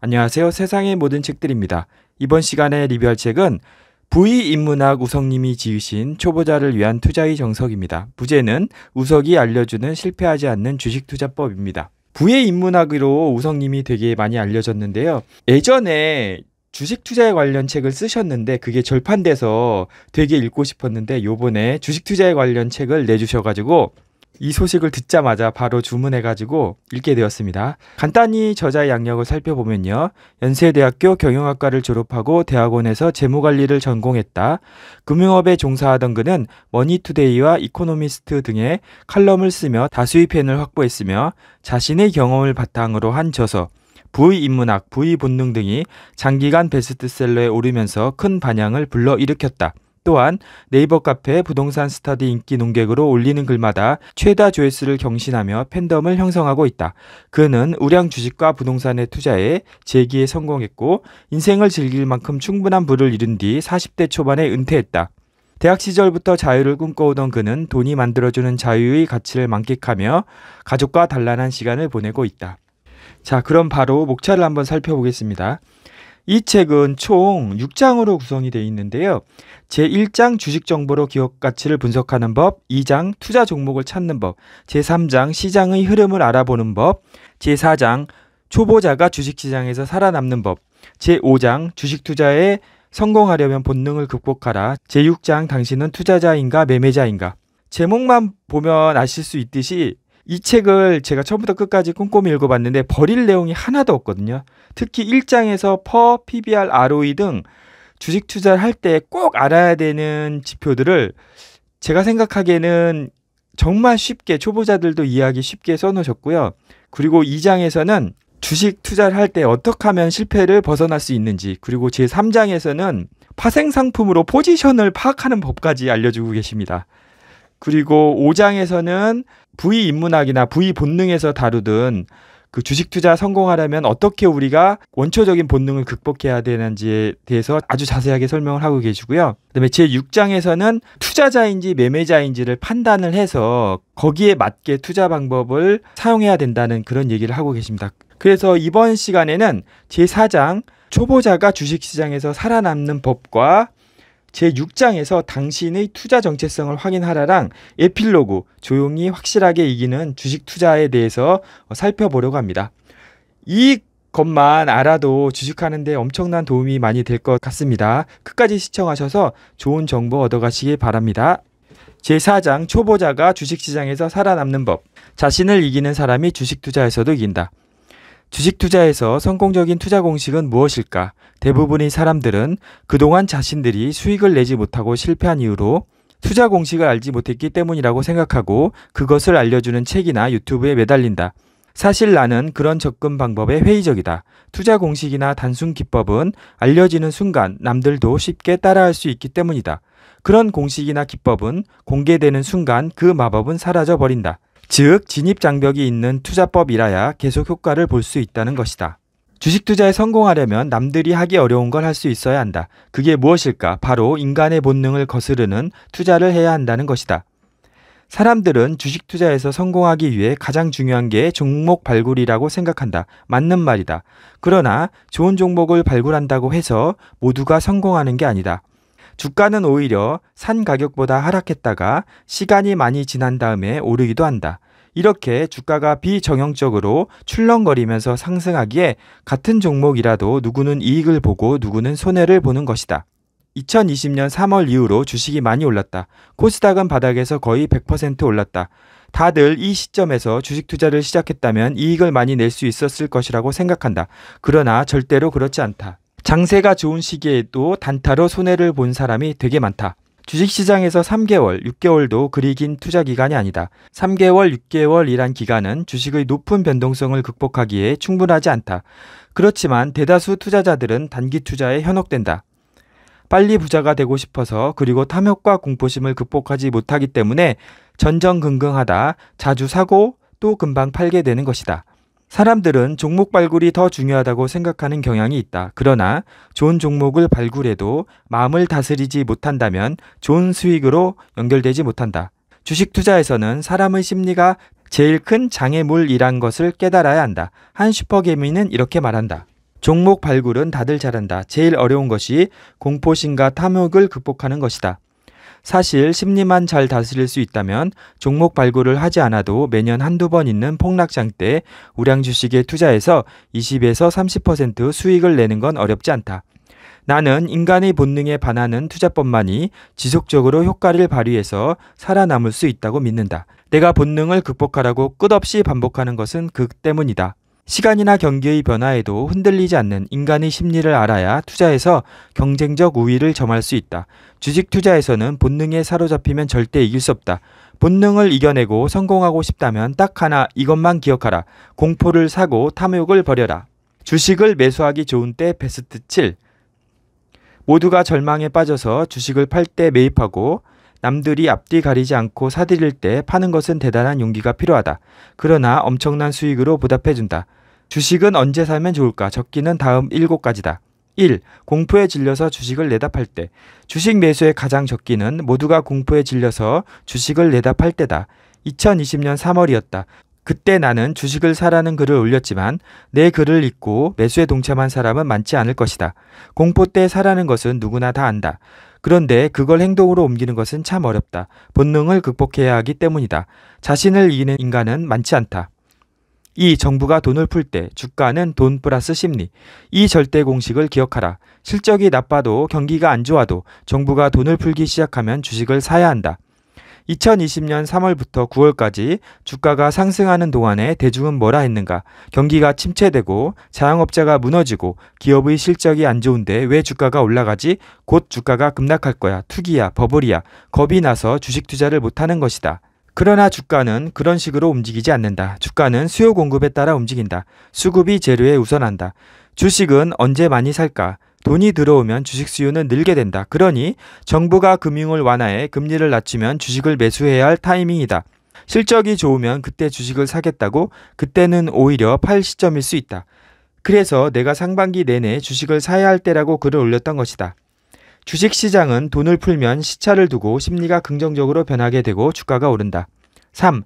안녕하세요. 세상의 모든 책들입니다. 이번 시간에 리뷰할 책은 부의 인문학 우석님이 지으신 초보자를 위한 투자의 정석입니다. 부제는 우석이 알려주는 실패하지 않는 주식 투자법입니다. 부의 인문학으로 우석님이 되게 많이 알려졌는데요. 예전에 주식 투자에 관련 책을 쓰셨는데 그게 절판돼서 되게 읽고 싶었는데 요번에 주식 투자에 관련 책을 내주셔가지고 이 소식을 듣자마자 바로 주문해가지고 읽게 되었습니다. 간단히 저자의 양력을 살펴보면요. 연세대학교 경영학과를 졸업하고 대학원에서 재무관리를 전공했다. 금융업에 종사하던 그는 머니투데이와 이코노미스트 등의 칼럼을 쓰며 다수의 팬을 확보했으며 자신의 경험을 바탕으로 한 저서, 부의인문학, 부의본능 등이 장기간 베스트셀러에 오르면서 큰 반향을 불러일으켰다. 또한 네이버 카페 부동산 스터디 인기 농객으로 올리는 글마다 최다 조회수를 경신하며 팬덤을 형성하고 있다. 그는 우량 주식과 부동산에 투자해 재기에 성공했고 인생을 즐길 만큼 충분한 부를 이룬 뒤 40대 초반에 은퇴했다. 대학 시절부터 자유를 꿈꿔오던 그는 돈이 만들어주는 자유의 가치를 만끽하며 가족과 단란한 시간을 보내고 있다. 자, 그럼 바로 목차를 한번 살펴보겠습니다. 이 책은 총 6장으로 구성이 되어 있는데요. 제1장 주식 정보로 기업 가치를 분석하는 법, 2장 투자 종목을 찾는 법, 제3장 시장의 흐름을 알아보는 법, 제4장 초보자가 주식시장에서 살아남는 법, 제5장 주식 투자에 성공하려면 본능을 극복하라, 제6장 당신은 투자자인가 매매자인가. 제목만 보면 아실 수 있듯이 이 책을 제가 처음부터 끝까지 꼼꼼히 읽어봤는데 버릴 내용이 하나도 없거든요. 특히 1장에서 퍼, PBR, ROE 등 주식 투자를 할 때 꼭 알아야 되는 지표들을 제가 생각하기에는 정말 쉽게 초보자들도 이해하기 쉽게 써놓으셨고요. 그리고 2장에서는 주식 투자를 할 때 어떻게 하면 실패를 벗어날 수 있는지 그리고 제3장에서는 파생상품으로 포지션을 파악하는 법까지 알려주고 계십니다. 그리고 5장에서는 부의 인문학이나 부의 본능에서 다루든 그 주식 투자 성공하려면 어떻게 우리가 원초적인 본능을 극복해야 되는지에 대해서 아주 자세하게 설명을 하고 계시고요. 그다음에 제 6장에서는 투자자인지 매매자인지를 판단을 해서 거기에 맞게 투자 방법을 사용해야 된다는 그런 얘기를 하고 계십니다. 그래서 이번 시간에는 제 4장 초보자가 주식시장에서 살아남는 법과 제6장에서 당신의 투자 정체성을 확인하라랑 에필로그 조용히 확실하게 이기는 주식 투자에 대해서 살펴보려고 합니다. 이 것만 알아도 주식하는데 엄청난 도움이 많이 될 것 같습니다. 끝까지 시청하셔서 좋은 정보 얻어가시길 바랍니다. 제4장 초보자가 주식시장에서 살아남는 법. 자신을 이기는 사람이 주식 투자에서도 이긴다. 주식 투자에서 성공적인 투자 공식은 무엇일까? 대부분의 사람들은 그동안 자신들이 수익을 내지 못하고 실패한 이유로 투자 공식을 알지 못했기 때문이라고 생각하고 그것을 알려주는 책이나 유튜브에 매달린다. 사실 나는 그런 접근 방법에 회의적이다. 투자 공식이나 단순 기법은 알려지는 순간 남들도 쉽게 따라할 수 있기 때문이다. 그런 공식이나 기법은 공개되는 순간 그 마법은 사라져 버린다. 즉 진입 장벽이 있는 투자법이라야 계속 효과를 볼 수 있다는 것이다. 주식 투자에 성공하려면 남들이 하기 어려운 걸 할 수 있어야 한다. 그게 무엇일까? 바로 인간의 본능을 거스르는 투자를 해야 한다는 것이다. 사람들은 주식 투자에서 성공하기 위해 가장 중요한 게 종목 발굴이라고 생각한다. 맞는 말이다. 그러나 좋은 종목을 발굴한다고 해서 모두가 성공하는 게 아니다. 주가는 오히려 산 가격보다 하락했다가 시간이 많이 지난 다음에 오르기도 한다. 이렇게 주가가 비정형적으로 출렁거리면서 상승하기에 같은 종목이라도 누구는 이익을 보고 누구는 손해를 보는 것이다. 2020년 3월 이후로 주식이 많이 올랐다. 코스닥은 바닥에서 거의 100% 올랐다. 다들 이 시점에서 주식 투자를 시작했다면 이익을 많이 낼 수 있었을 것이라고 생각한다. 그러나 절대로 그렇지 않다. 장세가 좋은 시기에도 단타로 손해를 본 사람이 되게 많다. 주식시장에서 3개월, 6개월도 그리 긴 투자 기간이 아니다. 3개월, 6개월이란 기간은 주식의 높은 변동성을 극복하기에 충분하지 않다. 그렇지만 대다수 투자자들은 단기 투자에 현혹된다. 빨리 부자가 되고 싶어서 그리고 탐욕과 공포심을 극복하지 못하기 때문에 전전긍긍하다 자주 사고 또 금방 팔게 되는 것이다. 사람들은 종목 발굴이 더 중요하다고 생각하는 경향이 있다. 그러나 좋은 종목을 발굴해도 마음을 다스리지 못한다면 좋은 수익으로 연결되지 못한다. 주식 투자에서는 사람의 심리가 제일 큰 장애물이란 것을 깨달아야 한다. 한 슈퍼개미는 이렇게 말한다. 종목 발굴은 다들 잘한다. 제일 어려운 것이 공포심과 탐욕을 극복하는 것이다. 사실 심리만 잘 다스릴 수 있다면 종목 발굴을 하지 않아도 매년 한두 번 있는 폭락장 때 우량 주식에 투자해서 20에서 30% 수익을 내는 건 어렵지 않다. 나는 인간의 본능에 반하는 투자법만이 지속적으로 효과를 발휘해서 살아남을 수 있다고 믿는다. 내가 본능을 극복하라고 끝없이 반복하는 것은 극 때문이다. 시간이나 경기의 변화에도 흔들리지 않는 인간의 심리를 알아야 투자에서 경쟁적 우위를 점할 수 있다. 주식 투자에서는 본능에 사로잡히면 절대 이길 수 없다. 본능을 이겨내고 성공하고 싶다면 딱 하나 이것만 기억하라. 공포를 사고 탐욕을 버려라. 주식을 매수하기 좋은 때 베스트 7. 모두가 절망에 빠져서 주식을 팔 때 매입하고 남들이 앞뒤 가리지 않고 사들일 때 파는 것은 대단한 용기가 필요하다. 그러나 엄청난 수익으로 보답해준다. 주식은 언제 사면 좋을까? 적기는 다음 7가지다. 1. 공포에 질려서 주식을 내다팔 때. 주식 매수의 가장 적기는 모두가 공포에 질려서 주식을 내다팔 때다. 2020년 3월이었다. 그때 나는 주식을 사라는 글을 올렸지만 내 글을 읽고 매수에 동참한 사람은 많지 않을 것이다. 공포 때 사라는 것은 누구나 다 안다. 그런데 그걸 행동으로 옮기는 것은 참 어렵다. 본능을 극복해야 하기 때문이다. 자신을 이기는 인간은 많지 않다. 이 정부가 돈을 풀 때 주가는 돈 플러스 심리. 이 절대 공식을 기억하라. 실적이 나빠도 경기가 안 좋아도 정부가 돈을 풀기 시작하면 주식을 사야 한다. 2020년 3월부터 9월까지 주가가 상승하는 동안에 대중은 뭐라 했는가? 경기가 침체되고 자영업자가 무너지고 기업의 실적이 안 좋은데 왜 주가가 올라가지? 곧 주가가 급락할 거야. 투기야, 버블이야. 겁이 나서 주식 투자를 못하는 것이다. 그러나 주가는 그런 식으로 움직이지 않는다. 주가는 수요 공급에 따라 움직인다. 수급이 재료에 우선한다. 주식은 언제 많이 살까? 돈이 들어오면 주식 수요는 늘게 된다. 그러니 정부가 금융을 완화해 금리를 낮추면 주식을 매수해야 할 타이밍이다. 실적이 좋으면 그때 주식을 사겠다고 그때는 오히려 팔 시점일 수 있다. 그래서 내가 상반기 내내 주식을 사야 할 때라고 글을 올렸던 것이다. 주식 시장은 돈을 풀면 시차를 두고 심리가 긍정적으로 변하게 되고 주가가 오른다. 3.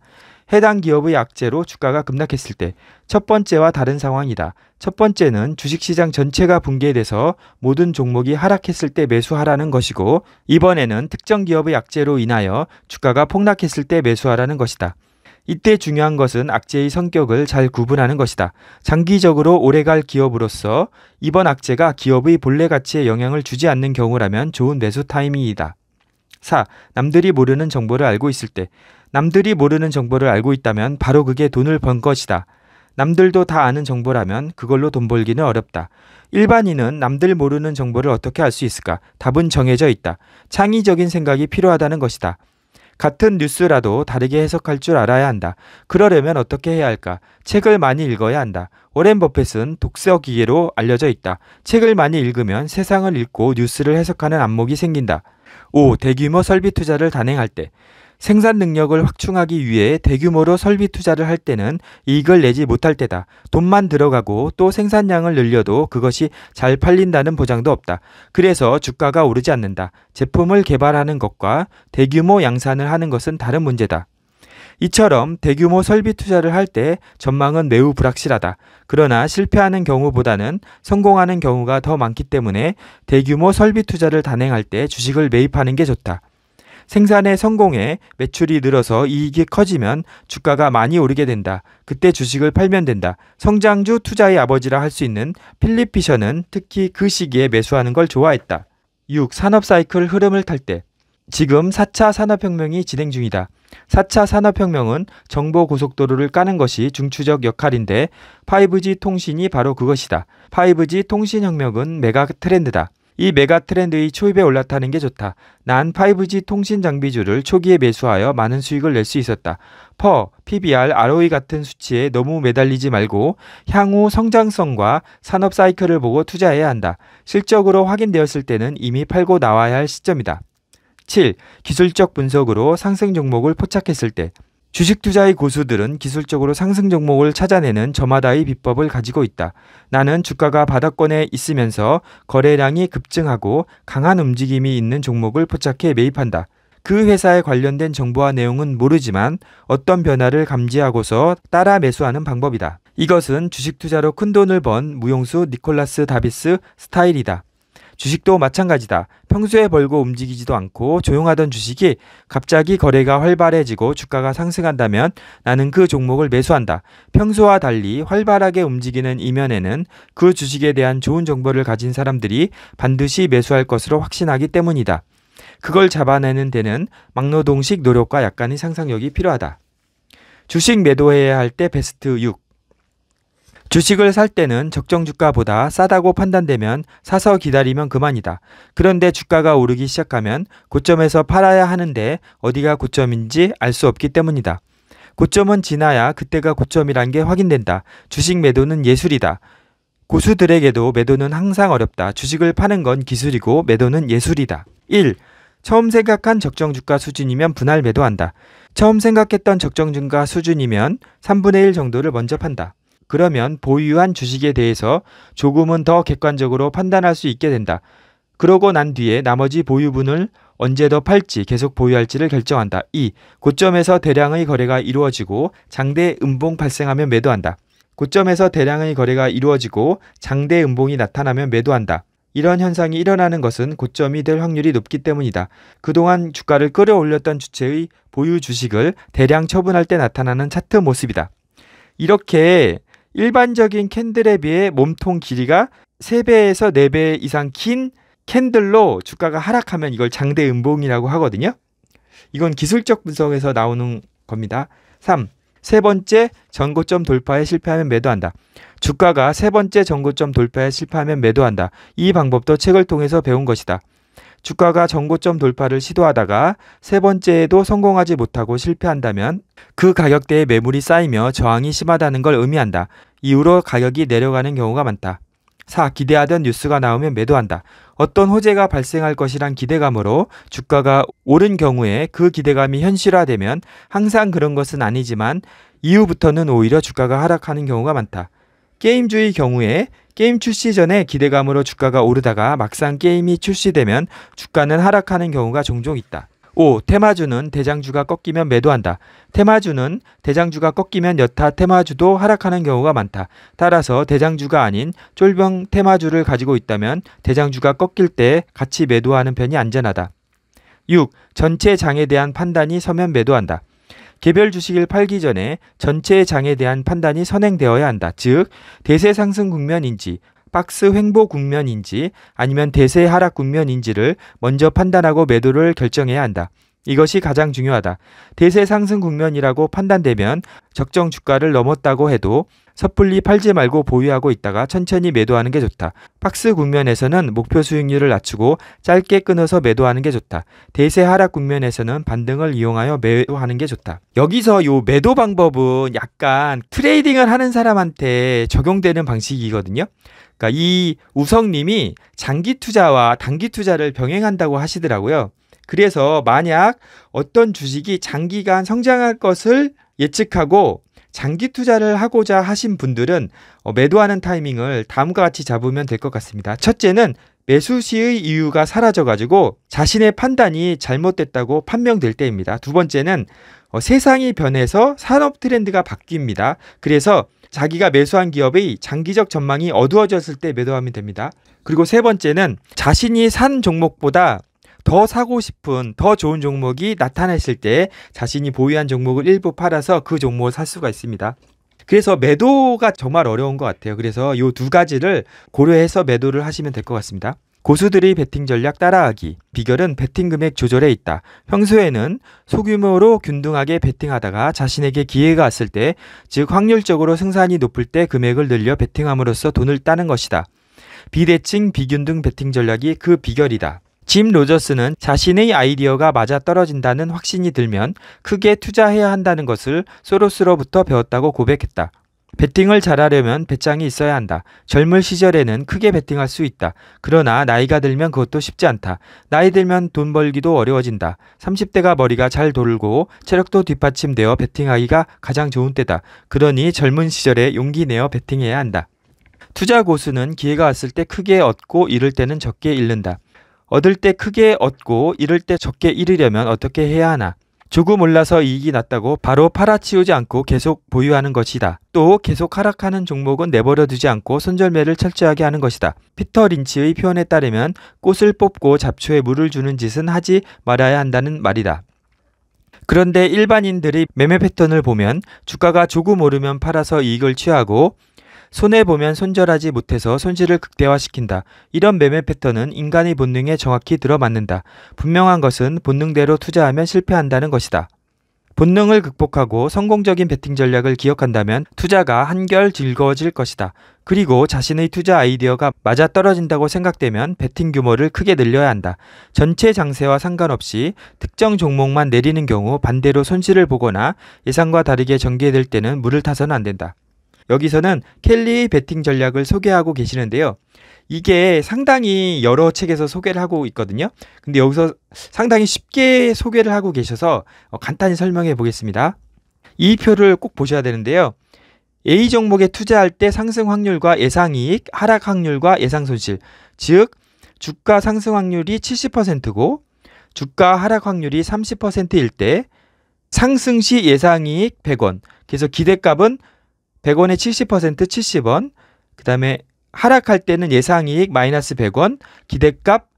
해당 기업의 약재로 주가가 급락했을 때 첫 번째와 다른 상황이다. 첫 번째는 주식시장 전체가 붕괴돼서 모든 종목이 하락했을 때 매수하라는 것이고 이번에는 특정 기업의 약재로 인하여 주가가 폭락했을 때 매수하라는 것이다. 이때 중요한 것은 악재의 성격을 잘 구분하는 것이다. 장기적으로 오래갈 기업으로서 이번 악재가 기업의 본래 가치에 영향을 주지 않는 경우라면 좋은 매수 타이밍이다. 4. 남들이 모르는 정보를 알고 있을 때 남들이 모르는 정보를 알고 있다면 바로 그게 돈을 번 것이다. 남들도 다 아는 정보라면 그걸로 돈 벌기는 어렵다. 일반인은 남들 모르는 정보를 어떻게 알 수 있을까? 답은 정해져 있다. 창의적인 생각이 필요하다는 것이다. 같은 뉴스라도 다르게 해석할 줄 알아야 한다. 그러려면 어떻게 해야 할까? 책을 많이 읽어야 한다. 오렌 버핏은 독서 기계로 알려져 있다. 책을 많이 읽으면 세상을 읽고 뉴스를 해석하는 안목이 생긴다. 5. 대규모 설비 투자를 단행할 때 생산 능력을 확충하기 위해 대규모로 설비 투자를 할 때는 이익을 내지 못할 때다. 돈만 들어가고 또 생산량을 늘려도 그것이 잘 팔린다는 보장도 없다. 그래서 주가가 오르지 않는다. 제품을 개발하는 것과 대규모 양산을 하는 것은 다른 문제다. 이처럼 대규모 설비 투자를 할 때 전망은 매우 불확실하다. 그러나 실패하는 경우보다는 성공하는 경우가 더 많기 때문에 대규모 설비 투자를 단행할 때 주식을 매입하는 게 좋다. 생산에 성공해 매출이 늘어서 이익이 커지면 주가가 많이 오르게 된다. 그때 주식을 팔면 된다. 성장주 투자의 아버지라 할 수 있는 필립 피셔는 특히 그 시기에 매수하는 걸 좋아했다. 6. 산업 사이클 흐름을 탈 때. 지금 4차 산업혁명이 진행 중이다. 4차 산업혁명은 정보 고속도로를 까는 것이 중추적 역할인데 5G 통신이 바로 그것이다. 5G 통신혁명은 메가 트렌드다. 이 메가 트렌드의 초입에 올라타는 게 좋다. 난 5G 통신 장비주를 초기에 매수하여 많은 수익을 낼 수 있었다. 퍼, PBR, ROE 같은 수치에 너무 매달리지 말고 향후 성장성과 산업 사이클을 보고 투자해야 한다. 실적으로 확인되었을 때는 이미 팔고 나와야 할 시점이다. 7. 기술적 분석으로 상승 종목을 포착했을 때 주식 투자의 고수들은 기술적으로 상승 종목을 찾아내는 저마다의 비법을 가지고 있다. 나는 주가가 바닥권에 있으면서 거래량이 급증하고 강한 움직임이 있는 종목을 포착해 매입한다. 그 회사에 관련된 정보와 내용은 모르지만 어떤 변화를 감지하고서 따라 매수하는 방법이다. 이것은 주식 투자로 큰 돈을 번 무용수 니콜라스 다비스 스타일이다. 주식도 마찬가지다. 평소에 벌고 움직이지도 않고 조용하던 주식이 갑자기 거래가 활발해지고 주가가 상승한다면 나는 그 종목을 매수한다. 평소와 달리 활발하게 움직이는 이면에는 그 주식에 대한 좋은 정보를 가진 사람들이 반드시 매수할 것으로 확신하기 때문이다. 그걸 잡아내는 데는 막노동식 노력과 약간의 상상력이 필요하다. 주식 매도해야 할 때 베스트 6. 주식을 살 때는 적정 주가보다 싸다고 판단되면 사서 기다리면 그만이다. 그런데 주가가 오르기 시작하면 고점에서 팔아야 하는데 어디가 고점인지 알 수 없기 때문이다. 고점은 지나야 그때가 고점이란 게 확인된다. 주식 매도는 예술이다. 고수들에게도 매도는 항상 어렵다. 주식을 파는 건 기술이고 매도는 예술이다. 1. 처음 생각한 적정 주가 수준이면 분할 매도한다. 처음 생각했던 적정 주가 수준이면 3분의 1 정도를 먼저 판다. 그러면 보유한 주식에 대해서 조금은 더 객관적으로 판단할 수 있게 된다. 그러고 난 뒤에 나머지 보유분을 언제 더 팔지 계속 보유할지를 결정한다. 2. 고점에서 대량의 거래가 이루어지고 장대 음봉 발생하면 매도한다. 고점에서 대량의 거래가 이루어지고 장대 음봉이 나타나면 매도한다. 이런 현상이 일어나는 것은 고점이 될 확률이 높기 때문이다. 그동안 주가를 끌어올렸던 주체의 보유 주식을 대량 처분할 때 나타나는 차트 모습이다. 이렇게 일반적인 캔들에 비해 몸통 길이가 3배에서 4배 이상 긴 캔들로 주가가 하락하면 이걸 장대 음봉이라고 하거든요. 이건 기술적 분석에서 나오는 겁니다. 3. 세 번째 전고점 돌파에 실패하면 매도한다. 주가가 세 번째 전고점 돌파에 실패하면 매도한다. 이 방법도 책을 통해서 배운 것이다. 주가가 전고점 돌파를 시도하다가 세 번째에도 성공하지 못하고 실패한다면 그 가격대에 매물이 쌓이며 저항이 심하다는 걸 의미한다. 이후로 가격이 내려가는 경우가 많다. 4. 기대하던 뉴스가 나오면 매도한다. 어떤 호재가 발생할 것이란 기대감으로 주가가 오른 경우에 그 기대감이 현실화되면 항상 그런 것은 아니지만 이후부터는 오히려 주가가 하락하는 경우가 많다. 게임주의 경우에 게임 출시 전에 기대감으로 주가가 오르다가 막상 게임이 출시되면 주가는 하락하는 경우가 종종 있다. 5. 테마주는 대장주가 꺾이면 매도한다. 테마주는 대장주가 꺾이면 여타 테마주도 하락하는 경우가 많다. 따라서 대장주가 아닌 쫄병 테마주를 가지고 있다면 대장주가 꺾일 때 같이 매도하는 편이 안전하다. 6. 전체 장에 대한 판단이 서면 매도한다. 개별 주식을 팔기 전에 전체 장에 대한 판단이 선행되어야 한다. 즉, 대세 상승 국면인지 박스 횡보 국면인지 아니면 대세 하락 국면인지를 먼저 판단하고 매도를 결정해야 한다. 이것이 가장 중요하다. 대세 상승 국면이라고 판단되면 적정 주가를 넘었다고 해도 섣불리 팔지 말고 보유하고 있다가 천천히 매도하는 게 좋다. 박스 국면에서는 목표 수익률을 낮추고 짧게 끊어서 매도하는 게 좋다. 대세 하락 국면에서는 반등을 이용하여 매도하는 게 좋다. 여기서 요 매도 방법은 약간 트레이딩을 하는 사람한테 적용되는 방식이거든요. 그러니까 이 우성님이 장기 투자와 단기 투자를 병행한다고 하시더라고요. 그래서 만약 어떤 주식이 장기간 성장할 것을 예측하고 장기 투자를 하고자 하신 분들은 어, 매도하는 타이밍을 다음과 같이 잡으면 될 것 같습니다. 첫째는 매수 시의 이유가 사라져가지고 자신의 판단이 잘못됐다고 판명될 때입니다. 두 번째는 어, 세상이 변해서 산업 트렌드가 바뀝니다. 그래서 자기가 매수한 기업의 장기적 전망이 어두워졌을 때 매도하면 됩니다. 그리고 세 번째는 자신이 산 종목보다 더 사고 싶은 더 좋은 종목이 나타났을 때 자신이 보유한 종목을 일부 팔아서 그 종목을 살 수가 있습니다. 그래서 매도가 정말 어려운 것 같아요. 그래서 이 두 가지를 고려해서 매도를 하시면 될 것 같습니다. 고수들이 베팅 전략 따라하기. 비결은 베팅 금액 조절에 있다. 평소에는 소규모로 균등하게 베팅하다가 자신에게 기회가 왔을 때, 즉 확률적으로 승산이 높을 때 금액을 늘려 베팅함으로써 돈을 따는 것이다. 비대칭 비균등 베팅 전략이 그 비결이다. 짐 로저스는 자신의 아이디어가 맞아떨어진다는 확신이 들면 크게 투자해야 한다는 것을 소로스로부터 배웠다고 고백했다. 배팅을 잘하려면 배짱이 있어야 한다. 젊을 시절에는 크게 배팅할 수 있다. 그러나 나이가 들면 그것도 쉽지 않다. 나이 들면 돈 벌기도 어려워진다. 30대가 머리가 잘 돌고 체력도 뒷받침되어 배팅하기가 가장 좋은 때다. 그러니 젊은 시절에 용기 내어 배팅해야 한다. 투자 고수는 기회가 왔을 때 크게 얻고 잃을 때는 적게 잃는다. 얻을 때 크게 얻고 잃을 때 적게 잃으려면 어떻게 해야 하나? 조금 올라서 이익이 났다고 바로 팔아치우지 않고 계속 보유하는 것이다. 또 계속 하락하는 종목은 내버려 두지 않고 손절매를 철저하게 하는 것이다. 피터 린치의 표현에 따르면 꽃을 뽑고 잡초에 물을 주는 짓은 하지 말아야 한다는 말이다. 그런데 일반인들이 매매 패턴을 보면 주가가 조금 오르면 팔아서 이익을 취하고 손해보면 손절하지 못해서 손실을 극대화시킨다. 이런 매매 패턴은 인간의 본능에 정확히 들어맞는다. 분명한 것은 본능대로 투자하면 실패한다는 것이다. 본능을 극복하고 성공적인 배팅 전략을 기억한다면 투자가 한결 즐거워질 것이다. 그리고 자신의 투자 아이디어가 맞아 떨어진다고 생각되면 배팅 규모를 크게 늘려야 한다. 전체 장세와 상관없이 특정 종목만 내리는 경우 반대로 손실을 보거나 예상과 다르게 전개될 때는 물을 타서는 안 된다. 여기서는 켈리의 배팅 전략을 소개하고 계시는데요. 이게 상당히 여러 책에서 소개를 하고 있거든요. 근데 여기서 상당히 쉽게 소개를 하고 계셔서 어, 간단히 설명해 보겠습니다. 이 표를 꼭 보셔야 되는데요. A 종목에 투자할 때 상승 확률과 예상 이익, 하락 확률과 예상 손실, 즉 주가 상승 확률이 70%고 주가 하락 확률이 30%일 때 상승 시 예상 이익 100원, 그래서 기대값은 100원에 70% 70원, 그 다음에 하락할 때는 예상이익 마이너스 100원, 기대값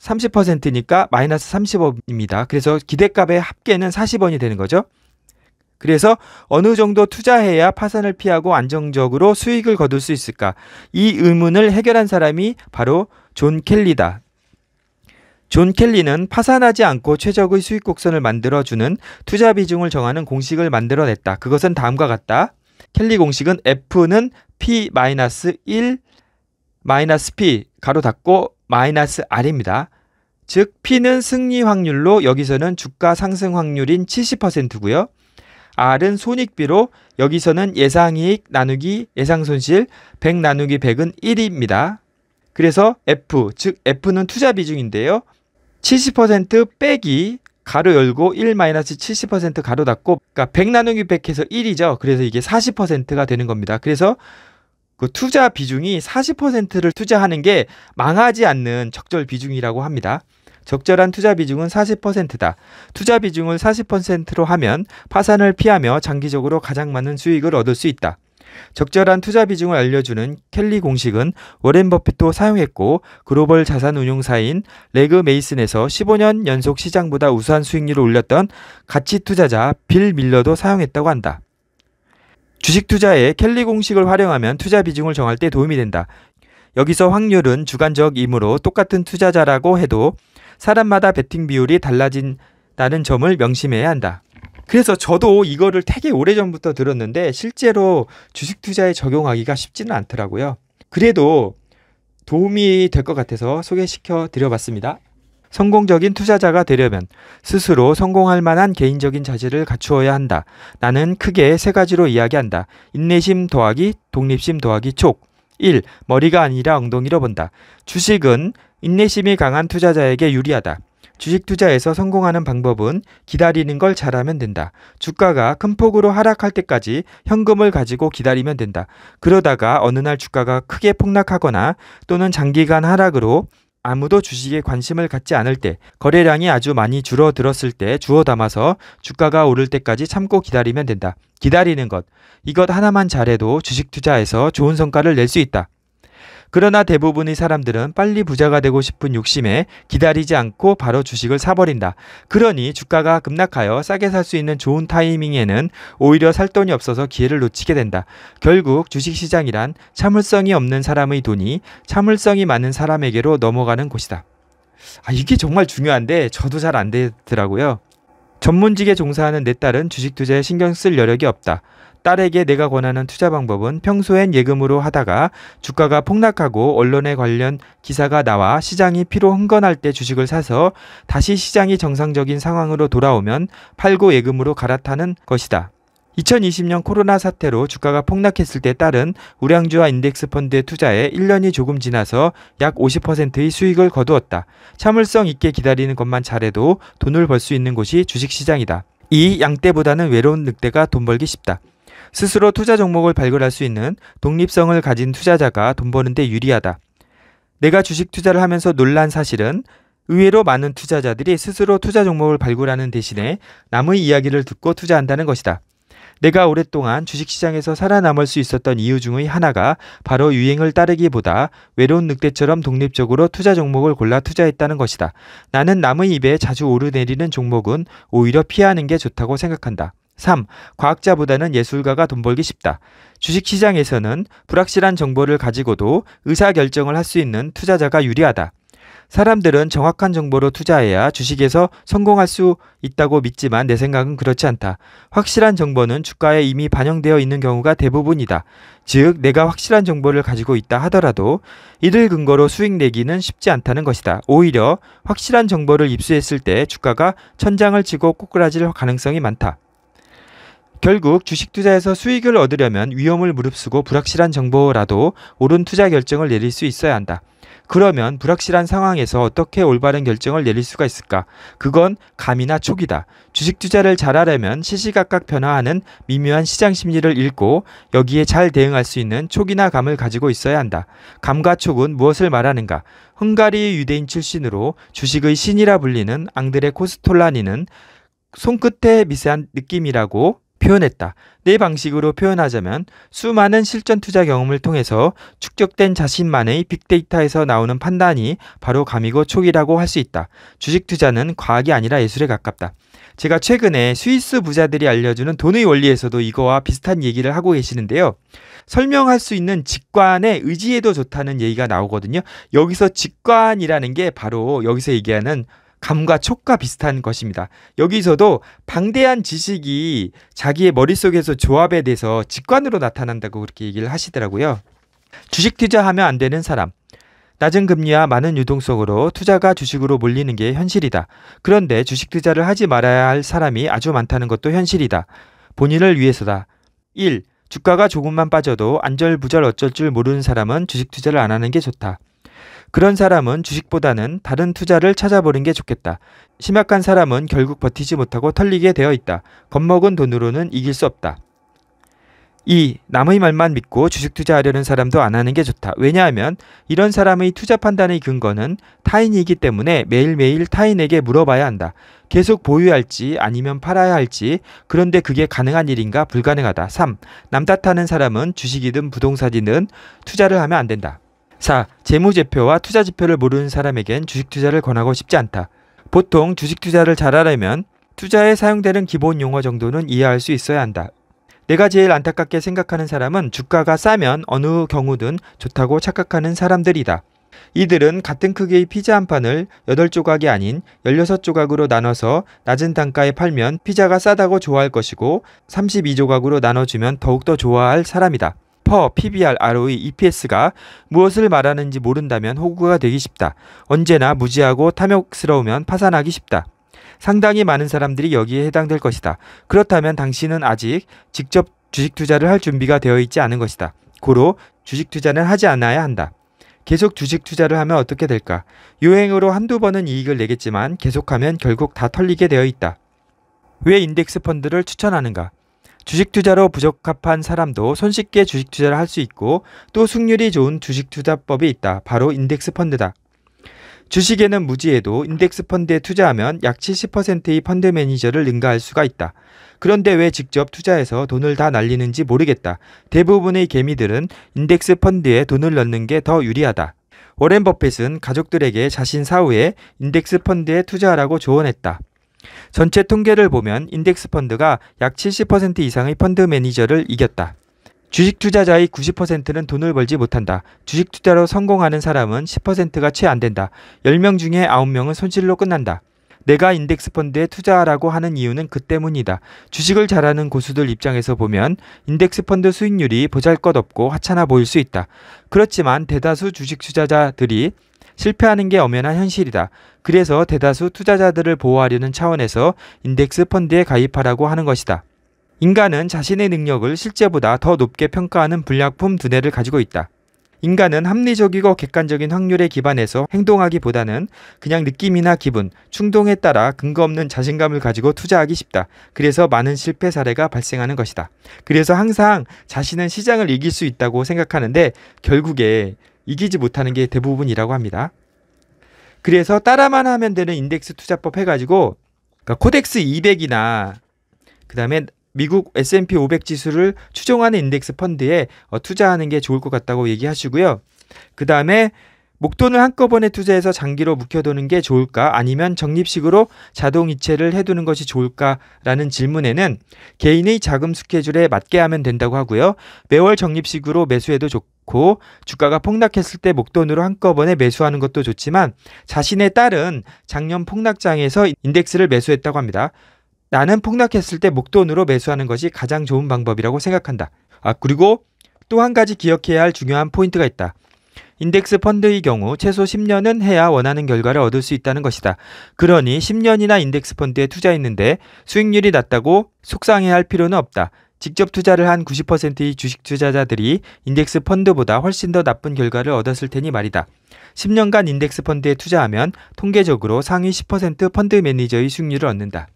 30%니까 마이너스 30원입니다. 그래서 기대값의 합계는 40원이 되는 거죠. 그래서 어느 정도 투자해야 파산을 피하고 안정적으로 수익을 거둘 수 있을까? 이 의문을 해결한 사람이 바로 존 켈리다. 존 켈리는 파산하지 않고 최적의 수익 곡선을 만들어주는 투자 비중을 정하는 공식을 만들어냈다. 그것은 다음과 같다. 켈리 공식은 F는 P-1 마이너스 P 가로 닫고 마이너스 R입니다. 즉 P는 승리 확률로 여기서는 주가 상승 확률인 70%고요. R은 손익비로 여기서는 예상이익 나누기 예상손실 100 나누기 100은 1입니다. 그래서 F, 즉 F는 투자 비중인데요. 70% 빼기 가로 열고 1-70% 가로 닫고 그러니까 100 나누기 100 해서 1이죠. 그래서 이게 40%가 되는 겁니다. 그래서 그 투자 비중이 40%를 투자하는 게 망하지 않는 적절 비중이라고 합니다. 적절한 투자 비중은 40%다. 투자 비중을 40%로 하면 파산을 피하며 장기적으로 가장 많은 수익을 얻을 수 있다. 적절한 투자 비중을 알려주는 켈리 공식은 워렌 버핏도 사용했고 글로벌 자산 운용사인 레그 메이슨에서 15년 연속 시장보다 우수한 수익률을 올렸던 가치 투자자 빌 밀러도 사용했다고 한다. 주식 투자에 켈리 공식을 활용하면 투자 비중을 정할 때 도움이 된다. 여기서 확률은 주관적이므로 똑같은 투자자라고 해도 사람마다 베팅 비율이 달라진다는 점을 명심해야 한다. 그래서 저도 이거를 되게 오래전부터 들었는데 실제로 주식 투자에 적용하기가 쉽지는 않더라고요. 그래도 도움이 될 것 같아서 소개시켜 드려봤습니다. 성공적인 투자자가 되려면 스스로 성공할 만한 개인적인 자질을 갖추어야 한다. 나는 크게 세 가지로 이야기한다. 인내심 더하기 독립심 더하기 촉. 1. 머리가 아니라 엉덩이로 본다. 주식은 인내심이 강한 투자자에게 유리하다. 주식 투자에서 성공하는 방법은 기다리는 걸 잘하면 된다. 주가가 큰 폭으로 하락할 때까지 현금을 가지고 기다리면 된다. 그러다가 어느 날 주가가 크게 폭락하거나 또는 장기간 하락으로 아무도 주식에 관심을 갖지 않을 때, 거래량이 아주 많이 줄어들었을 때 주워 담아서 주가가 오를 때까지 참고 기다리면 된다. 기다리는 것. 이것 하나만 잘해도 주식 투자에서 좋은 성과를 낼 수 있다. 그러나 대부분의 사람들은 빨리 부자가 되고 싶은 욕심에 기다리지 않고 바로 주식을 사버린다. 그러니 주가가 급락하여 싸게 살 수 있는 좋은 타이밍에는 오히려 살 돈이 없어서 기회를 놓치게 된다. 결국 주식시장이란 참을성이 없는 사람의 돈이 참을성이 많은 사람에게로 넘어가는 곳이다. 아, 이게 정말 중요한데 저도 잘 안 되더라고요. 전문직에 종사하는 내 딸은 주식 투자에 신경 쓸 여력이 없다. 딸에게 내가 권하는 투자 방법은 평소엔 예금으로 하다가 주가가 폭락하고 언론에 관련 기사가 나와 시장이 피로 흥건할 때 주식을 사서 다시 시장이 정상적인 상황으로 돌아오면 팔고 예금으로 갈아타는 것이다. 2020년 코로나 사태로 주가가 폭락했을 때 따른 우량주와 인덱스 펀드의 투자에 1년이 조금 지나서 약 50%의 수익을 거두었다. 참을성 있게 기다리는 것만 잘해도 돈을 벌 수 있는 곳이 주식시장이다. 이 양떼보다는 외로운 늑대가 돈 벌기 쉽다. 스스로 투자 종목을 발굴할 수 있는 독립성을 가진 투자자가 돈 버는데 유리하다. 내가 주식 투자를 하면서 놀란 사실은 의외로 많은 투자자들이 스스로 투자 종목을 발굴하는 대신에 남의 이야기를 듣고 투자한다는 것이다. 내가 오랫동안 주식시장에서 살아남을 수 있었던 이유 중의 하나가 바로 유행을 따르기보다 외로운 늑대처럼 독립적으로 투자 종목을 골라 투자했다는 것이다. 나는 남의 입에 자주 오르내리는 종목은 오히려 피하는 게 좋다고 생각한다. 3. 과학자보다는 예술가가 돈 벌기 쉽다. 주식 시장에서는 불확실한 정보를 가지고도 의사 결정을 할 수 있는 투자자가 유리하다. 사람들은 정확한 정보로 투자해야 주식에서 성공할 수 있다고 믿지만 내 생각은 그렇지 않다. 확실한 정보는 주가에 이미 반영되어 있는 경우가 대부분이다. 즉, 내가 확실한 정보를 가지고 있다 하더라도 이를 근거로 수익 내기는 쉽지 않다는 것이다. 오히려 확실한 정보를 입수했을 때 주가가 천장을 치고 꼬꾸라질 가능성이 많다. 결국 주식 투자에서 수익을 얻으려면 위험을 무릅쓰고 불확실한 정보라도 옳은 투자 결정을 내릴 수 있어야 한다. 그러면 불확실한 상황에서 어떻게 올바른 결정을 내릴 수가 있을까? 그건 감이나 촉이다. 주식 투자를 잘하려면 시시각각 변화하는 미묘한 시장 심리를 읽고 여기에 잘 대응할 수 있는 촉이나 감을 가지고 있어야 한다. 감과 촉은 무엇을 말하는가? 헝가리 유대인 출신으로 주식의 신이라 불리는 앙드레 코스톨라니는 손끝에 미세한 느낌이라고 표현했다. 내 네 방식으로 표현하자면 수많은 실전 투자 경험을 통해서 축적된 자신만의 빅데이터에서 나오는 판단이 바로 감이고 촉이라고 할 수 있다. 주식 투자는 과학이 아니라 예술에 가깝다. 제가 최근에 스위스 부자들이 알려주는 돈의 원리에서도 이거와 비슷한 얘기를 하고 계시는데요. 설명할 수 있는 직관의 의지에도 좋다는 얘기가 나오거든요. 여기서 직관이라는 게 바로 여기서 얘기하는 감과 촉과 비슷한 것입니다. 여기서도 방대한 지식이 자기의 머릿속에서 조합에 대해서 직관으로 나타난다고 그렇게 얘기를 하시더라고요. 주식 투자하면 안 되는 사람. 낮은 금리와 많은 유동성으로 투자가 주식으로 몰리는 게 현실이다. 그런데 주식 투자를 하지 말아야 할 사람이 아주 많다는 것도 현실이다. 본인을 위해서다. 1. 주가가 조금만 빠져도 안절부절 어쩔 줄 모르는 사람은 주식 투자를 안 하는 게 좋다. 그런 사람은 주식보다는 다른 투자를 찾아보는 게 좋겠다. 심약한 사람은 결국 버티지 못하고 털리게 되어 있다. 겁먹은 돈으로는 이길 수 없다. 2. 남의 말만 믿고 주식 투자하려는 사람도 안 하는 게 좋다. 왜냐하면 이런 사람의 투자 판단의 근거는 타인이기 때문에 매일매일 타인에게 물어봐야 한다. 계속 보유할지 아니면 팔아야 할지 그런데 그게 가능한 일인가 불가능하다. 3. 남 탓하는 사람은 주식이든 부동산이든 투자를 하면 안 된다. 4. 재무제표와 투자지표를 모르는 사람에겐 주식 투자를 권하고 싶지 않다. 보통 주식 투자를 잘하려면 투자에 사용되는 기본 용어 정도는 이해할 수 있어야 한다. 내가 제일 안타깝게 생각하는 사람은 주가가 싸면 어느 경우든 좋다고 착각하는 사람들이다. 이들은 같은 크기의 피자 한 판을 8조각이 아닌 16조각으로 나눠서 낮은 단가에 팔면 피자가 싸다고 좋아할 것이고 32조각으로 나눠주면 더욱더 좋아할 사람이다. p PBR, ROE, EPS가 무엇을 말하는지 모른다면 호구가 되기 쉽다. 언제나 무지하고 탐욕스러우면 파산하기 쉽다. 상당히 많은 사람들이 여기에 해당될 것이다. 그렇다면 당신은 아직 직접 주식 투자를 할 준비가 되어 있지 않은 것이다. 고로 주식 투자는 하지 않아야 한다. 계속 주식 투자를 하면 어떻게 될까? 유행으로 한두 번은 이익을 내겠지만 계속하면 결국 다 털리게 되어 있다. 왜 인덱스 펀드를 추천하는가? 주식 투자로 부적합한 사람도 손쉽게 주식 투자를 할 수 있고 또수률이 좋은 주식 투자법이 있다. 바로 인덱스 펀드다. 주식에는 무지해도 인덱스 펀드에 투자하면 약 70%의 펀드 매니저를 능가할 수가 있다. 그런데 왜 직접 투자해서 돈을 다 날리는지 모르겠다. 대부분의 개미들은 인덱스 펀드에 돈을 넣는 게 더 유리하다. 워렌 버핏은 가족들에게 자신 사후에 인덱스 펀드에 투자하라고 조언했다. 전체 통계를 보면 인덱스 펀드가 약 70% 이상의 펀드 매니저를 이겼다. 주식 투자자의 90%는 돈을 벌지 못한다. 주식 투자로 성공하는 사람은 10%가 채 안 된다. 10명 중에 9명은 손실로 끝난다. 내가 인덱스 펀드에 투자하라고 하는 이유는 그 때문이다. 주식을 잘하는 고수들 입장에서 보면 인덱스 펀드 수익률이 보잘것없고 하찮아 보일 수 있다. 그렇지만 대다수 주식 투자자들이 실패하는 게 엄연한 현실이다. 그래서 대다수 투자자들을 보호하려는 차원에서 인덱스 펀드에 가입하라고 하는 것이다. 인간은 자신의 능력을 실제보다 더 높게 평가하는 불량품 두뇌를 가지고 있다. 인간은 합리적이고 객관적인 확률에 기반해서 행동하기보다는 그냥 느낌이나 기분, 충동에 따라 근거 없는 자신감을 가지고 투자하기 쉽다. 그래서 많은 실패 사례가 발생하는 것이다. 그래서 항상 자신은 시장을 이길 수 있다고 생각하는데 결국에 이기지 못하는 게 대부분이라고 합니다. 그래서 따라만 하면 되는 인덱스 투자법 해가지고 그러니까 코덱스 200이나 그 다음에 미국 S&P 500 지수를 추종하는 인덱스 펀드에 어, 투자하는 게 좋을 것 같다고 얘기하시고요. 그 다음에 목돈을 한꺼번에 투자해서 장기로 묵혀두는 게 좋을까 아니면 적립식으로 자동이체를 해두는 것이 좋을까라는 질문에는 개인의 자금 스케줄에 맞게 하면 된다고 하고요. 매월 적립식으로 매수해도 좋고 주가가 폭락했을 때 목돈으로 한꺼번에 매수하는 것도 좋지만 자신의 딸은 작년 폭락장에서 인덱스를 매수했다고 합니다. 나는 폭락했을 때 목돈으로 매수하는 것이 가장 좋은 방법이라고 생각한다. 아, 그리고 또 한 가지 기억해야 할 중요한 포인트가 있다. 인덱스 펀드의 경우 최소 10년은 해야 원하는 결과를 얻을 수 있다는 것이다. 그러니 10년이나 인덱스 펀드에 투자했는데 수익률이 낮다고 속상해할 필요는 없다. 직접 투자를 한 90%의 주식 투자자들이 인덱스 펀드보다 훨씬 더 나쁜 결과를 얻었을 테니 말이다. 10년간 인덱스 펀드에 투자하면 통계적으로 상위 10% 펀드 매니저의 수익률을 얻는다.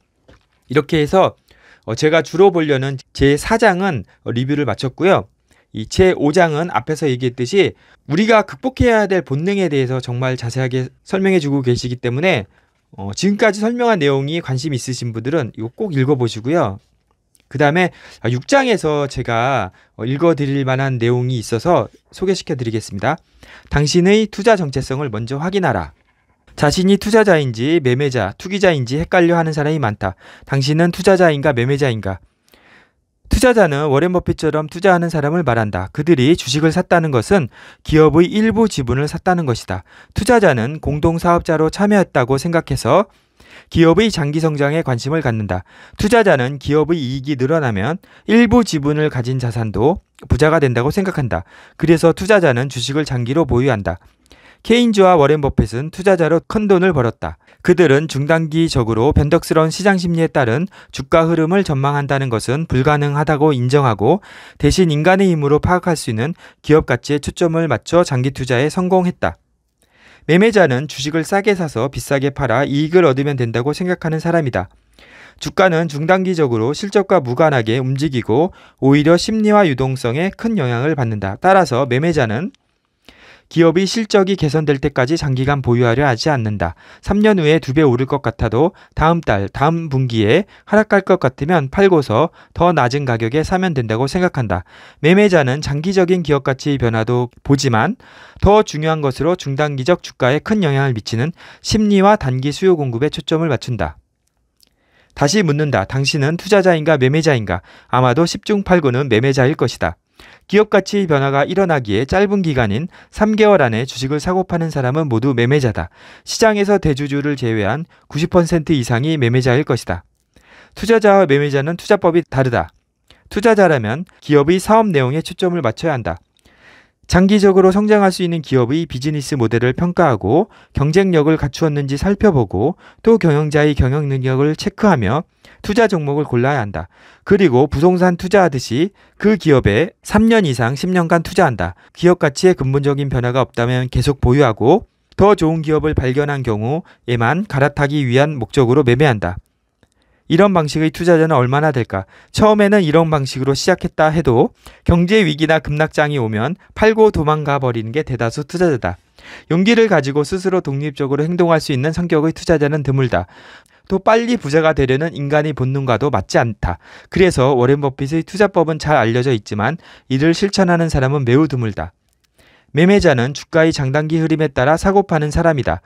이렇게 해서 어, 제가 주로 보려는 제 4장은 어, 리뷰를 마쳤고요. 이 제5장은 앞에서 얘기했듯이 우리가 극복해야 될 본능에 대해서 정말 자세하게 설명해 주고 계시기 때문에 어, 지금까지 설명한 내용이 관심 있으신 분들은 이거 꼭 읽어보시고요. 그 다음에 6장에서 아, 제가 어, 읽어드릴 만한 내용이 있어서 소개시켜 드리겠습니다. 당신의 투자 정체성을 먼저 확인하라. 자신이 투자자인지 매매자, 투기자인지 헷갈려 하는 사람이 많다. 당신은 투자자인가 매매자인가? 투자자는 워렌 버핏처럼 투자하는 사람을 말한다. 그들이 주식을 샀다는 것은 기업의 일부 지분을 샀다는 것이다. 투자자는 공동 사업자로 참여했다고 생각해서 기업의 장기 성장에 관심을 갖는다. 투자자는 기업의 이익이 늘어나면 일부 지분을 가진 자산도 부자가 된다고 생각한다. 그래서 투자자는 주식을 장기로 보유한다. 케인즈와 워렌 버핏은 투자자로 큰 돈을 벌었다. 그들은 중단기적으로 변덕스러운 시장 심리에 따른 주가 흐름을 전망한다는 것은 불가능하다고 인정하고 대신 인간의 힘으로 파악할 수 있는 기업 가치에 초점을 맞춰 장기 투자에 성공했다. 매매자는 주식을 싸게 사서 비싸게 팔아 이익을 얻으면 된다고 생각하는 사람이다. 주가는 중단기적으로 실적과 무관하게 움직이고 오히려 심리와 유동성에 큰 영향을 받는다. 따라서 매매자는 기업이 실적이 개선될 때까지 장기간 보유하려 하지 않는다. 3년 후에 두 배 오를 것 같아도 다음 달, 다음 분기에 하락할 것 같으면 팔고서 더 낮은 가격에 사면 된다고 생각한다. 매매자는 장기적인 기업 가치 변화도 보지만 더 중요한 것으로 중단기적 주가에 큰 영향을 미치는 심리와 단기 수요 공급에 초점을 맞춘다. 다시 묻는다. 당신은 투자자인가 매매자인가? 아마도 10중 8구는 매매자일 것이다. 기업 가치의 변화가 일어나기에 짧은 기간인 3개월 안에 주식을 사고 파는 사람은 모두 매매자다. 시장에서 대주주를 제외한 90% 이상이 매매자일 것이다. 투자자와 매매자는 투자법이 다르다. 투자자라면 기업의 사업 내용에 초점을 맞춰야 한다. 장기적으로 성장할 수 있는 기업의 비즈니스 모델을 평가하고 경쟁력을 갖추었는지 살펴보고 또 경영자의 경영 능력을 체크하며 투자 종목을 골라야 한다. 그리고 부동산 투자하듯이 그 기업에 3년 이상 10년간 투자한다. 기업 가치에 근본적인 변화가 없다면 계속 보유하고 더 좋은 기업을 발견한 경우에만 갈아타기 위한 목적으로 매매한다. 이런 방식의 투자자는 얼마나 될까? 처음에는 이런 방식으로 시작했다 해도 경제 위기나 급락장이 오면 팔고 도망가 버리는 게 대다수 투자자다. 용기를 가지고 스스로 독립적으로 행동할 수 있는 성격의 투자자는 드물다. 또 빨리 부자가 되려는 인간의 본능과도 맞지 않다. 그래서 워렌 버핏의 투자법은 잘 알려져 있지만 이를 실천하는 사람은 매우 드물다. 매매자는 주가의 장단기 흐름에 따라 사고 파는 사람이다.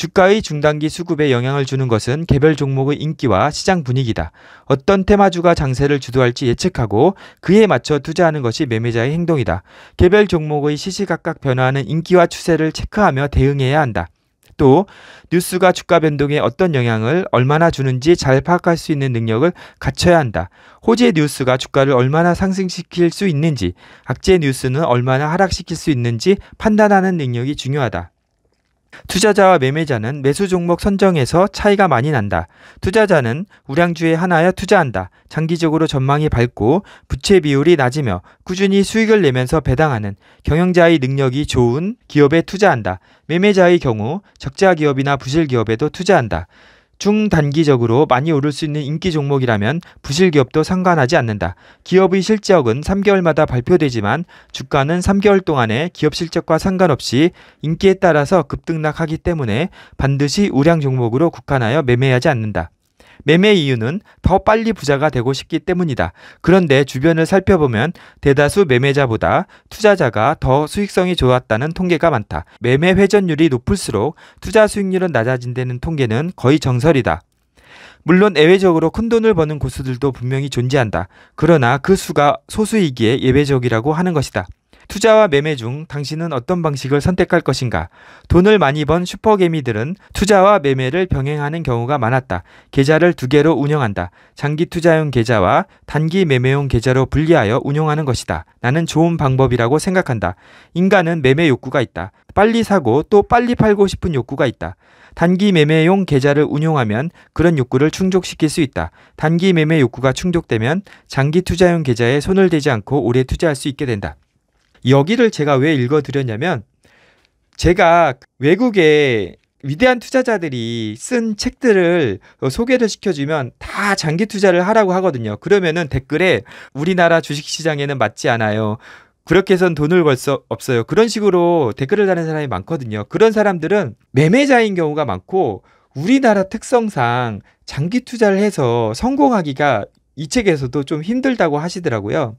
주가의 중단기 수급에 영향을 주는 것은 개별 종목의 인기와 시장 분위기다. 어떤 테마주가 장세를 주도할지 예측하고 그에 맞춰 투자하는 것이 매매자의 행동이다. 개별 종목의 시시각각 변화하는 인기와 추세를 체크하며 대응해야 한다. 또 뉴스가 주가 변동에 어떤 영향을 얼마나 주는지 잘 파악할 수 있는 능력을 갖춰야 한다. 호재 뉴스가 주가를 얼마나 상승시킬 수 있는지, 악재 뉴스는 얼마나 하락시킬 수 있는지 판단하는 능력이 중요하다. 투자자와 매매자는 매수 종목 선정에서 차이가 많이 난다. 투자자는 우량주에 하나에 투자한다. 장기적으로 전망이 밝고 부채 비율이 낮으며 꾸준히 수익을 내면서 배당하는 경영자의 능력이 좋은 기업에 투자한다. 매매자의 경우 적자 기업이나 부실 기업에도 투자한다. 중단기적으로 많이 오를 수 있는 인기 종목이라면 부실 기업도 상관하지 않는다. 기업의 실적은 3개월마다 발표되지만 주가는 3개월 동안의 기업 실적과 상관없이 인기에 따라서 급등락하기 때문에 반드시 우량 종목으로 국한하여 매매하지 않는다. 매매 이유는 더 빨리 부자가 되고 싶기 때문이다. 그런데 주변을 살펴보면 대다수 매매자보다 투자자가 더 수익성이 좋았다는 통계가 많다. 매매 회전율이 높을수록 투자 수익률은 낮아진다는 통계는 거의 정설이다. 물론 예외적으로 큰 돈을 버는 고수들도 분명히 존재한다. 그러나 그 수가 소수이기에 예외적이라고 하는 것이다. 투자와 매매 중 당신은 어떤 방식을 선택할 것인가? 돈을 많이 번 슈퍼개미들은 투자와 매매를 병행하는 경우가 많았다. 계좌를 두 개로 운영한다. 장기 투자용 계좌와 단기 매매용 계좌로 분리하여 운영하는 것이다. 나는 좋은 방법이라고 생각한다. 인간은 매매 욕구가 있다. 빨리 사고 또 빨리 팔고 싶은 욕구가 있다. 단기 매매용 계좌를 운용하면 그런 욕구를 충족시킬 수 있다. 단기 매매 욕구가 충족되면 장기 투자용 계좌에 손을 대지 않고 오래 투자할 수 있게 된다. 여기를 제가 왜 읽어드렸냐면 제가 외국에 위대한 투자자들이 쓴 책들을 소개를 시켜주면 다 장기 투자를 하라고 하거든요. 그러면은 댓글에 우리나라 주식시장에는 맞지 않아요. 그렇게 해선 돈을 벌 수 없어요. 그런 식으로 댓글을 다는 사람이 많거든요. 그런 사람들은 매매자인 경우가 많고 우리나라 특성상 장기 투자를 해서 성공하기가 이 책에서도 좀 힘들다고 하시더라고요.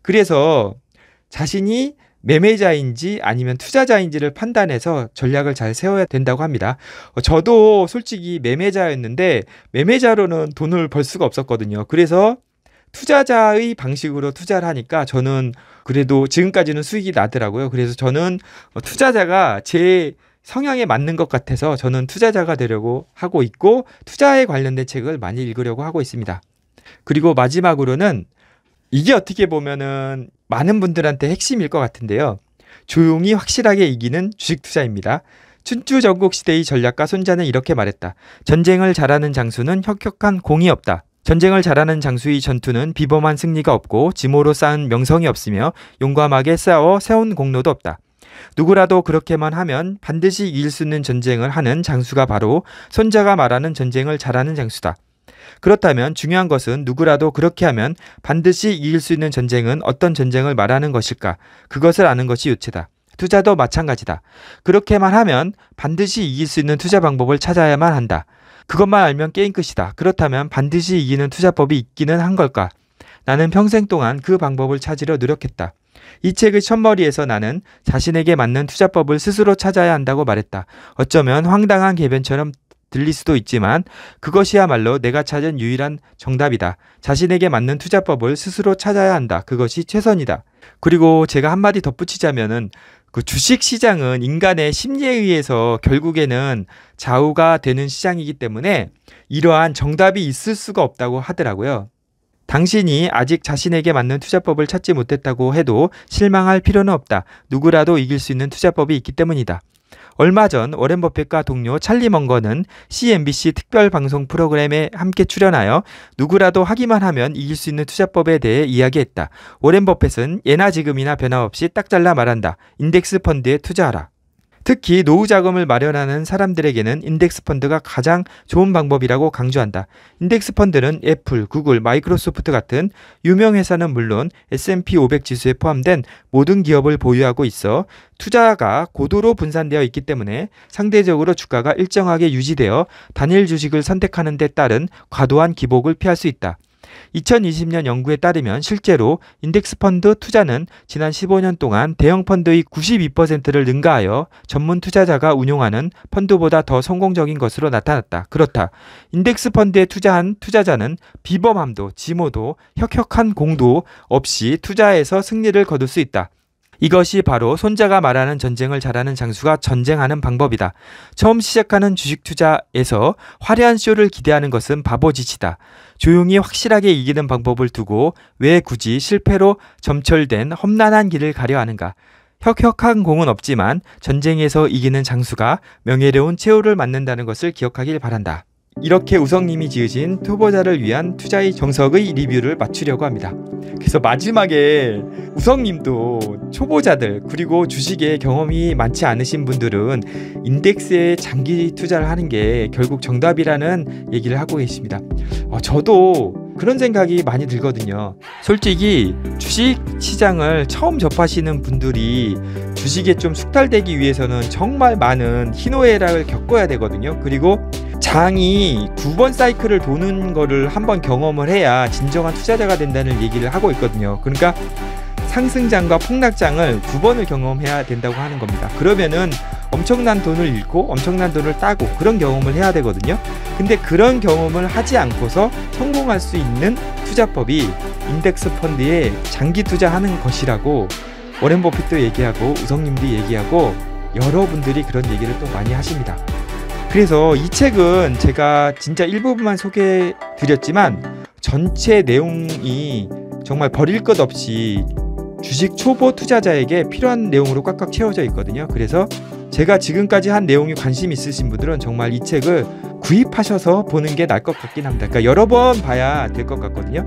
그래서 자신이 매매자인지 아니면 투자자인지를 판단해서 전략을 잘 세워야 된다고 합니다. 어, 저도 솔직히 매매자였는데 매매자로는 돈을 벌 수가 없었거든요. 그래서 투자자의 방식으로 투자를 하니까 저는 그래도 지금까지는 수익이 나더라고요. 그래서 저는 어, 투자자가 제 성향에 맞는 것 같아서 저는 투자자가 되려고 하고 있고 투자에 관련된 책을 많이 읽으려고 하고 있습니다. 그리고 마지막으로는 이게 어떻게 보면은 많은 분들한테 핵심일 것 같은데요. 조용히 확실하게 이기는 주식 투자입니다. 춘추 전국 시대의 전략가 손자는 이렇게 말했다. 전쟁을 잘하는 장수는 혁혁한 공이 없다. 전쟁을 잘하는 장수의 전투는 비범한 승리가 없고 지모로 쌓은 명성이 없으며 용감하게 싸워 세운 공로도 없다. 누구라도 그렇게만 하면 반드시 이길 수 있는 전쟁을 하는 장수가 바로 손자가 말하는 전쟁을 잘하는 장수다. 그렇다면 중요한 것은 누구라도 그렇게 하면 반드시 이길 수 있는 전쟁은 어떤 전쟁을 말하는 것일까? 그것을 아는 것이 유체다. 투자도 마찬가지다. 그렇게만 하면 반드시 이길 수 있는 투자 방법을 찾아야만 한다. 그것만 알면 게임 끝이다. 그렇다면 반드시 이기는 투자법이 있기는 한 걸까? 나는 평생 동안 그 방법을 찾으려 노력했다. 이 책의 첫머리에서 나는 자신에게 맞는 투자법을 스스로 찾아야 한다고 말했다. 어쩌면 황당한 개변처럼 들릴 수도 있지만 그것이야말로 내가 찾은 유일한 정답이다. 자신에게 맞는 투자법을 스스로 찾아야 한다. 그것이 최선이다. 그리고 제가 한마디 덧붙이자면은 그 주식 시장은 인간의 심리에 의해서 결국에는 좌우가 되는 시장이기 때문에 이러한 정답이 있을 수가 없다고 하더라고요. 당신이 아직 자신에게 맞는 투자법을 찾지 못했다고 해도 실망할 필요는 없다. 누구라도 이길 수 있는 투자법이 있기 때문이다. 얼마 전 워렌 버핏과 동료 찰리 멍거는 CNBC 특별 방송 프로그램에 함께 출연하여 누구라도 하기만 하면 이길 수 있는 투자법에 대해 이야기했다. 워렌 버핏은 예나 지금이나 변함없이 딱 잘라 말한다. 인덱스 펀드에 투자하라. 특히 노후 자금을 마련하는 사람들에게는 인덱스 펀드가 가장 좋은 방법이라고 강조한다. 인덱스 펀드는 애플, 구글, 마이크로소프트 같은 유명 회사는 물론 S&P 500 지수에 포함된 모든 기업을 보유하고 있어 투자가 고도로 분산되어 있기 때문에 상대적으로 주가가 일정하게 유지되어 단일 주식을 선택하는 데 따른 과도한 기복을 피할 수 있다. 2020년 연구에 따르면 실제로 인덱스 펀드 투자는 지난 15년 동안 대형 펀드의 92%를 능가하여 전문 투자자가 운용하는 펀드보다 더 성공적인 것으로 나타났다. 그렇다. 인덱스 펀드에 투자한 투자자는 비범함도 지모도 혁혁한 공도 없이 투자에서 승리를 거둘 수 있다. 이것이 바로 손자가 말하는 전쟁을 잘하는 장수가 전쟁하는 방법이다. 처음 시작하는 주식 투자에서 화려한 쇼를 기대하는 것은 바보짓이다. 조용히 확실하게 이기는 방법을 두고 왜 굳이 실패로 점철된 험난한 길을 가려 하는가? 혁혁한 공은 없지만 전쟁에서 이기는 장수가 명예로운 최후를 맞는다는 것을 기억하길 바란다. 이렇게 우성님이 지으신 투보자를 위한 투자의 정석의 리뷰를 맞추려고 합니다. 그래서 마지막에 우성님도 초보자들 그리고 주식에 경험이 많지 않으신 분들은 인덱스에 장기 투자를 하는 게 결국 정답이라는 얘기를 하고 계십니다. 어, 저도 그런 생각이 많이 들거든요. 솔직히 주식 시장을 처음 접하시는 분들이 주식에 좀 숙달되기 위해서는 정말 많은 희노애락을 겪어야 되거든요. 그리고 장이 두 번 사이클을 도는 거를 한번 경험을 해야 진정한 투자자가 된다는 얘기를 하고 있거든요. 그러니까 상승장과 폭락장을 두 번을 경험해야 된다고 하는 겁니다. 그러면은 엄청난 돈을 잃고 엄청난 돈을 따고 그런 경험을 해야 되거든요. 근데 그런 경험을 하지 않고서 성공할 수 있는 투자법이 인덱스 펀드에 장기 투자하는 것이라고 워렌 버핏도 얘기하고 우성님도 얘기하고 여러분들이 그런 얘기를 또 많이 하십니다. 그래서 이 책은 제가 진짜 일부분만 소개해 드렸지만 전체 내용이 정말 버릴 것 없이 주식 초보 투자자에게 필요한 내용으로 꽉꽉 채워져 있거든요. 그래서 제가 지금까지 한 내용이 관심 있으신 분들은 정말 이 책을 구입하셔서 보는 게 나을 것 같긴 합니다. 그러니까 여러 번 봐야 될 것 같거든요.